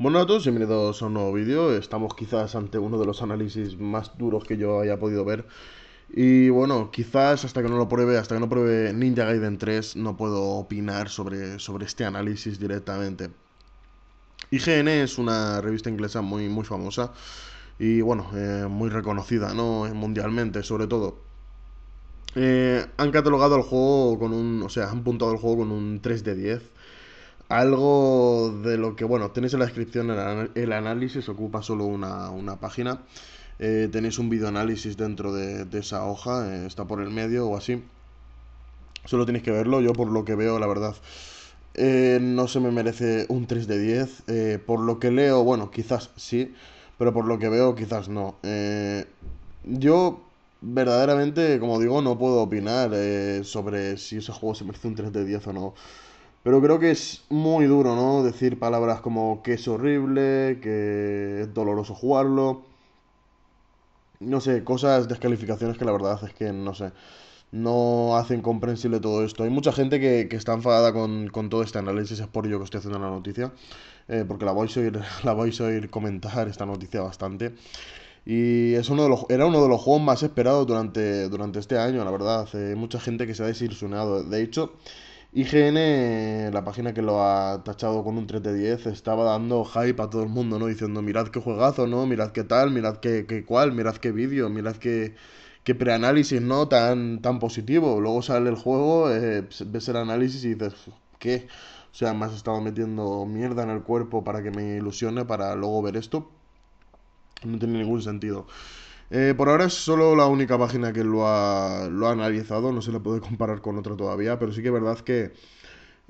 Bueno a todos, bienvenidos a un nuevo vídeo. Estamos quizás ante uno de los análisis más duros que yo haya podido ver. Y bueno, quizás hasta que no lo pruebe, hasta que no pruebe Ninja Gaiden 3, no puedo opinar sobre, sobre este análisis directamente. IGN es una revista inglesa muy, muy famosa y bueno, eh, muy reconocida, ¿no? Mundialmente, sobre todo. Eh, han catalogado el juego con un. O sea, han puntuado el juego con un 3 de 10 algo de lo que, bueno, tenéis en la descripción el, análisis, ocupa solo una, página. Eh, tenéis un videoanálisis dentro de, esa hoja, eh, está por el medio o así. Solo tenéis que verlo, yo por lo que veo, la verdad, eh, no se me merece un 3 de 10. por lo que leo, bueno, quizás sí, pero por lo que veo, quizás no. yo verdaderamente, como digo, no puedo opinar sobre si ese juego se merece un 3 de 10 o no. Pero creo que es muy duro, ¿no? Decir palabras como que es horrible, que es doloroso jugarlo. No sé, cosas, descalificaciones que la verdad es que no sé. No hacen comprensible todo esto. Hay mucha gente que, está enfadada con, todo este análisis. Es por ello que estoy haciendo la noticia. Eh, porque la vais, a oír, la vais a comentar esta noticia bastante. Y es uno de los, era uno de los juegos más esperados durante, durante este año, la verdad. Eh, hay mucha gente que se ha desilusionado. De hecho, IGN, la página que lo ha tachado con un 3 de 10, estaba dando hype a todo el mundo, ¿no? Diciendo, mirad qué juegazo, ¿no? Mirad qué tal, mirad qué, qué cual, mirad qué vídeo, mirad qué, qué preanálisis, ¿no? Tan, tan positivo. Luego sale el juego, eh, pues, ves el análisis y dices, ¿qué? O sea, me has estado metiendo mierda en el cuerpo para que me ilusione para luego ver esto. No tiene ningún sentido. Eh, por ahora es solo la única página que lo ha, analizado, no se la puede comparar con otra todavía, pero sí que es verdad que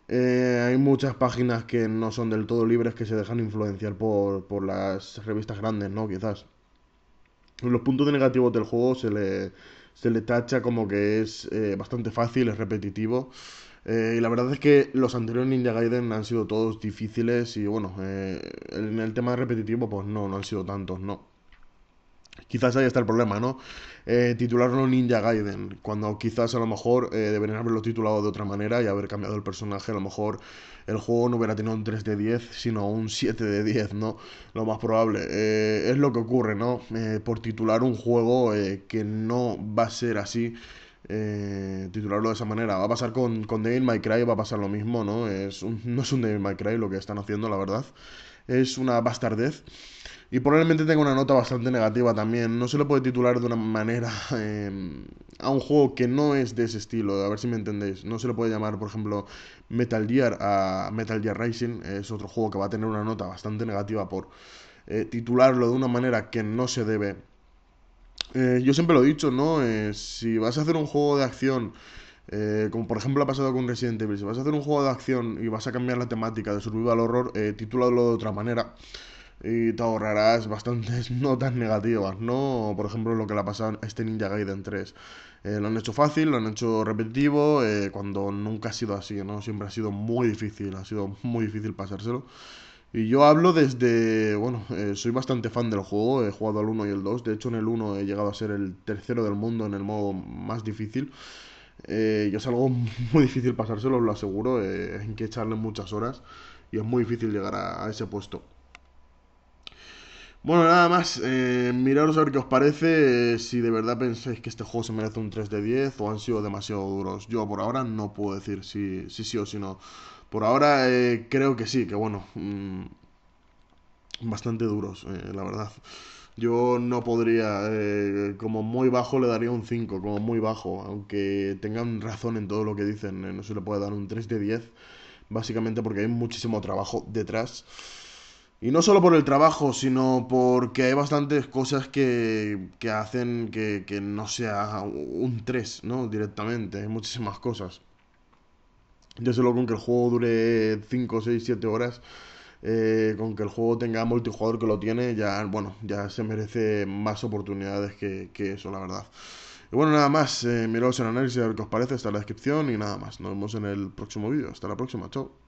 eh, hay muchas páginas que no son del todo libres que se dejan influenciar por, las revistas grandes, ¿no? Quizás. Los puntos negativos del juego se le, tacha como que es eh, bastante fácil, es repetitivo. y la verdad es que los anteriores Ninja Gaiden han sido todos difíciles y bueno, en el tema repetitivo pues no, no han sido tantos, no. Quizás ahí está el problema, ¿no? Eh, titularlo Ninja Gaiden, cuando quizás a lo mejor eh, deberían haberlo titulado de otra manera y haber cambiado el personaje, a lo mejor el juego no hubiera tenido un 3 de 10, sino un 7 de 10, ¿no? Lo más probable. Eh, es lo que ocurre, ¿no? Eh, por titular un juego que no va a ser así, eh, titularlo de esa manera. Va a pasar con, con Devil May Cry, va a pasar lo mismo, ¿no? Es un, no es un Devil May Cry lo que están haciendo, la verdad. Es una bastardez. Y probablemente tenga una nota bastante negativa también. No se le puede titular de una manera em, a un juego que no es de ese estilo. A ver si me entendéis. No se le puede llamar, por ejemplo, Metal Gear a Metal Gear Racing. Es otro juego que va a tener una nota bastante negativa por eh, titularlo de una manera que no se debe eh, yo siempre lo he dicho, ¿no? Eh, si vas a hacer un juego de acción, eh, como por ejemplo ha pasado con Resident Evil, si vas a hacer un juego de acción y vas a cambiar la temática de survival horror, titúlalo de otra manera y te ahorrarás bastantes notas negativas, ¿no? Por ejemplo, lo que le ha pasado a este Ninja Gaiden 3. lo han hecho fácil, lo han hecho repetitivo, cuando nunca ha sido así, ¿no? Siempre ha sido muy difícil, ha sido muy difícil pasárselo. Y yo hablo desde, bueno, eh, soy bastante fan del juego, he jugado al 1 y el 2, de hecho en el 1 he llegado a ser el tercero del mundo en el modo más difícil. Eh, y es algo muy difícil pasárselo, os lo aseguro, eh, hay que echarle muchas horas y es muy difícil llegar a, ese puesto. Bueno, nada más, eh, a ver qué os parece, si de verdad pensáis que este juego se merece un 3 de 10 o han sido demasiado duros. Yo por ahora no puedo decir si si, sí o si no. Por ahora eh, creo que sí, que bueno, mm, bastante duros, eh, la verdad. Yo no podría, eh, como muy bajo le daría un 5, como muy bajo, aunque tengan razón en todo lo que dicen, no se le puede dar un 3 de 10, básicamente porque hay muchísimo trabajo detrás. Y no solo por el trabajo, sino porque hay bastantes cosas que, que hacen que, que, no sea un 3, ¿no? Directamente, hay muchísimas cosas. Ya solo con que el juego dure 5, 6, 7 horas, eh, con que el juego tenga multijugador que lo tiene, ya, bueno, ya se merece más oportunidades que, eso, la verdad. Y bueno, nada más, eh, miraos el análisis a ver qué os parece, está en la descripción y nada más. Nos vemos en el próximo vídeo. Hasta la próxima, chao.